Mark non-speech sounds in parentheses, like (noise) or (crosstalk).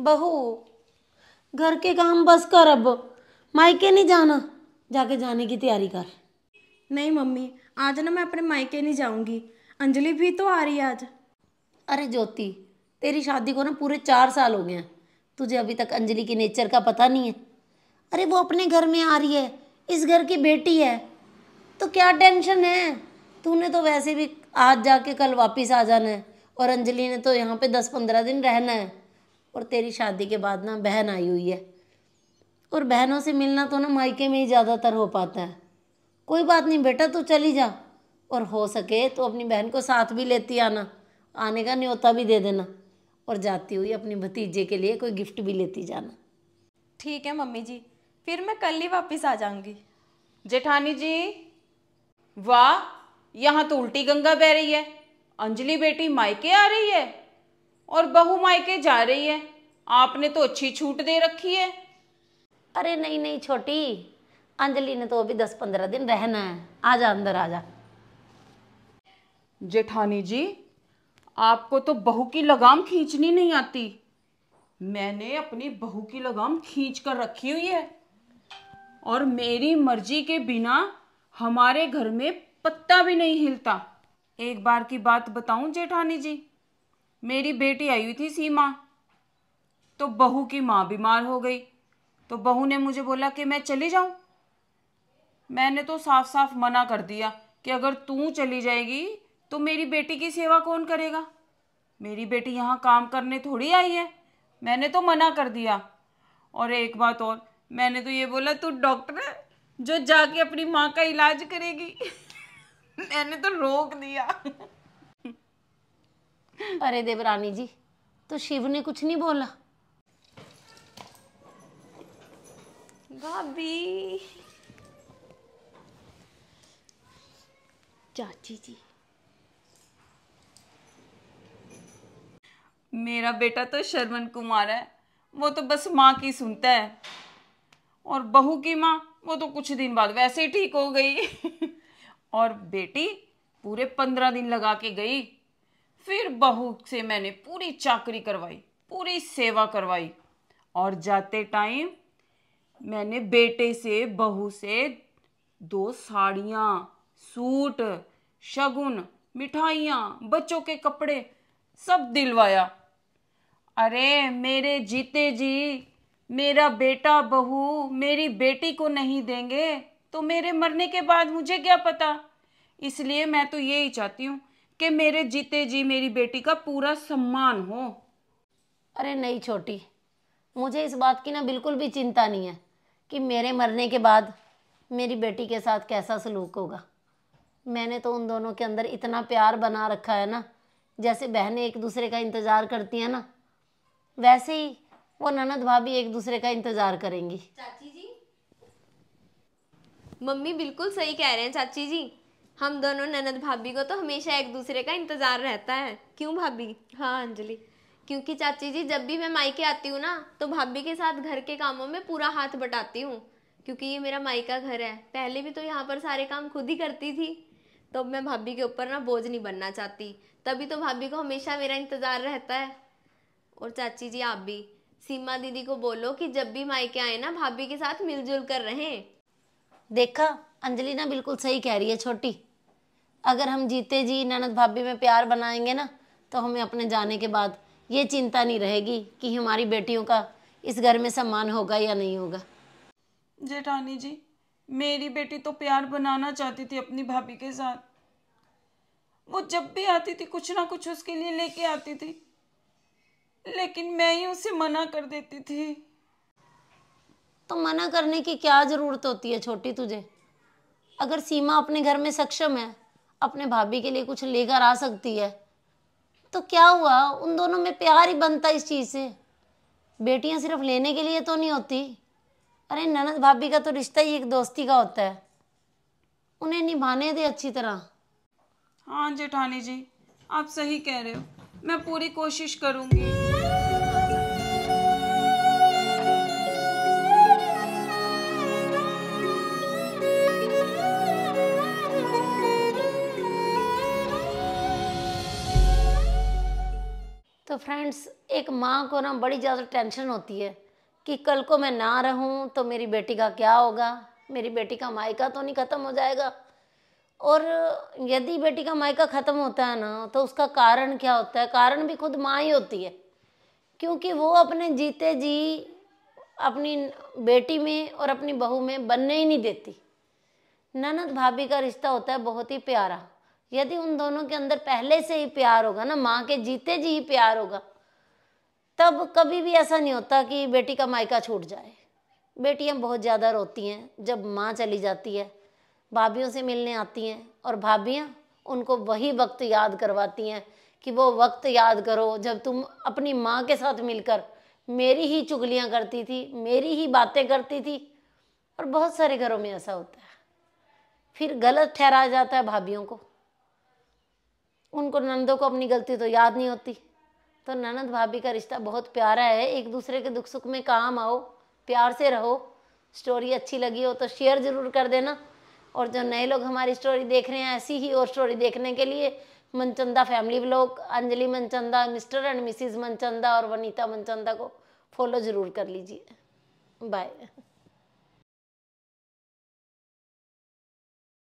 बहू घर के काम बस कर अब मायके नहीं जाना जाके जाने की तैयारी कर नहीं मम्मी आज ना मैं अपने मायके नहीं जाऊंगी अंजलि भी तो आ रही है आज अरे ज्योति तेरी शादी को ना पूरे चार साल हो गए हैं तुझे अभी तक अंजलि के नेचर का पता नहीं है अरे वो अपने घर में आ रही है इस घर की बेटी है तो क्या टेंशन है तूने तो वैसे भी आज जाके कल वापस आ जाना है और अंजलि ने तो यहाँ पे दस पंद्रह दिन रहना है और तेरी शादी के बाद ना बहन आई हुई है और बहनों से मिलना तो ना मायके में ही ज़्यादातर हो पाता है कोई बात नहीं बेटा तू चली जा और हो सके तो अपनी बहन को साथ भी लेती आना आने का न्योता भी दे देना और जाती हुई अपने भतीजे के लिए कोई गिफ्ट भी लेती जाना ठीक है मम्मी जी फिर मैं कल ही वापस आ जाऊंगी जेठानी जी वाह यहाँ तो उल्टी गंगा बह रही है अंजलि बेटी मायके आ रही है और बहू मायके जा रही है आपने तो अच्छी छूट दे रखी है अरे नहीं नहीं छोटी अंजलि ने तो अभी दस पंद्रह दिन रहना है आ जा अंदर आ जा जेठानी जी आपको तो बहू की लगाम खींचनी नहीं आती मैंने अपनी बहू की लगाम खींच कर रखी हुई है और मेरी मर्जी के बिना हमारे घर में पत्ता भी नहीं हिलता एक बार की बात बताऊं जेठानी जी मेरी बेटी आई हुई थी सीमा तो बहू की माँ बीमार हो गई तो बहू ने मुझे बोला कि मैं चली जाऊँ मैंने तो साफ साफ मना कर दिया कि अगर तू चली जाएगी तो मेरी बेटी की सेवा कौन करेगा मेरी बेटी यहाँ काम करने थोड़ी आई है मैंने तो मना कर दिया और एक बात और मैंने तो ये बोला तू डॉक्टर है जो जाके अपनी माँ का इलाज करेगी (laughs) मैंने तो रोक दिया अरे देवरानी जी तो शिव ने कुछ नहीं बोला भाभी चाची जी मेरा बेटा तो शर्मन कुमार है वो तो बस माँ की सुनता है और बहू की माँ वो तो कुछ दिन बाद वैसे ही ठीक हो गई (laughs) और बेटी पूरे पंद्रह दिन लगा के गई फिर बहू से मैंने पूरी चाकरी करवाई पूरी सेवा करवाई और जाते टाइम मैंने बेटे से बहू से दो साड़ियाँ सूट शगुन मिठाइयाँ बच्चों के कपड़े सब दिलवाया अरे मेरे जीते जी मेरा बेटा बहू मेरी बेटी को नहीं देंगे तो मेरे मरने के बाद मुझे क्या पता इसलिए मैं तो यही चाहती हूँ कि मेरे जीते जी मेरी बेटी का पूरा सम्मान हो अरे नहीं छोटी मुझे इस बात की ना बिल्कुल भी चिंता नहीं है कि मेरे मरने के बाद मेरी बेटी के साथ कैसा सलूक होगा मैंने तो उन दोनों के अंदर इतना प्यार बना रखा है ना जैसे बहनें एक दूसरे का इंतज़ार करती हैं ना वैसे ही वो ननद भाभी एक दूसरे का इंतज़ार करेंगी चाची जी मम्मी बिल्कुल सही कह रहे हैं चाची जी हम दोनों ननद भाभी को तो हमेशा एक दूसरे का इंतज़ार रहता है क्यों भाभी हाँ अंजलि क्योंकि चाची जी जब भी मैं मायके आती हूँ ना तो भाभी के साथ घर के कामों में पूरा हाथ बटाती हूँ क्योंकि ये मेरा माई का घर है पहले भी तो यहाँ पर सारे काम खुद ही करती थी तो अब मैं भाभी के ऊपर ना बोझ नहीं बनना चाहती तभी तो भाभी को हमेशा मेरा इंतज़ार रहता है और चाची जी आप भी सीमा दीदी को बोलो कि जब भी मायके आए ना भाभी के साथ मिलजुल कर रहें देखा अंजलि ना बिल्कुल सही कह रही है छोटी अगर हम जीते जी ननद भाभी में प्यार बनाएंगे ना तो हमें अपने जाने के बाद ये चिंता नहीं रहेगी कि हमारी बेटियों का इस घर में सम्मान होगा या नहीं होगा जेठानी जी मेरी बेटी तो प्यार बनाना चाहती थी अपनी भाभी के साथ वो जब भी आती थी कुछ ना कुछ उसके लिए लेके आती थी लेकिन मैं ही उसे मना कर देती थी तो मना करने की क्या ज़रूरत होती है छोटी तुझे अगर सीमा अपने घर में सक्षम है अपने भाभी के लिए कुछ लेकर आ सकती है तो क्या हुआ उन दोनों में प्यार ही बनता इस चीज़ से बेटियां सिर्फ लेने के लिए तो नहीं होती अरे ननद भाभी का तो रिश्ता ही एक दोस्ती का होता है उन्हें निभाने दे अच्छी तरह हाँ जेठानी जी आप सही कह रहे हो मैं पूरी कोशिश करूँगी फ्रेंड्स एक माँ को ना बड़ी ज़्यादा टेंशन होती है कि कल को मैं ना रहूँ तो मेरी बेटी का क्या होगा मेरी बेटी का मायका तो नहीं ख़त्म हो जाएगा और यदि बेटी का मायका ख़त्म होता है ना तो उसका कारण क्या होता है कारण भी खुद माँ ही होती है क्योंकि वो अपने जीते जी अपनी बेटी में और अपनी बहू में बनने ही नहीं देती ननद भाभी का रिश्ता होता है बहुत ही प्यारा यदि उन दोनों के अंदर पहले से ही प्यार होगा ना माँ के जीते जी ही प्यार होगा तब कभी भी ऐसा नहीं होता कि बेटी का मायका छूट जाए बेटियाँ बहुत ज़्यादा रोती हैं जब माँ चली जाती है भाभीियों से मिलने आती हैं और भाभियाँ उनको वही वक्त याद करवाती हैं कि वो वक्त याद करो जब तुम अपनी माँ के साथ मिलकर मेरी ही चुगलियाँ करती थी मेरी ही बातें करती थी और बहुत सारे घरों में ऐसा होता है फिर गलत ठहराया जाता है भाभीियों को उनको नंदों को अपनी गलती तो याद नहीं होती तो ननद भाभी का रिश्ता बहुत प्यारा है एक दूसरे के दुख सुख में काम आओ प्यार से रहो स्टोरी अच्छी लगी हो तो शेयर ज़रूर कर देना और जो नए लोग हमारी स्टोरी देख रहे हैं ऐसी ही और स्टोरी देखने के लिए Manchanda family blog Anjali Manchanda mister and missus Manchanda और वनीता मनचंदा को फॉलो ज़रूर कर लीजिए बाय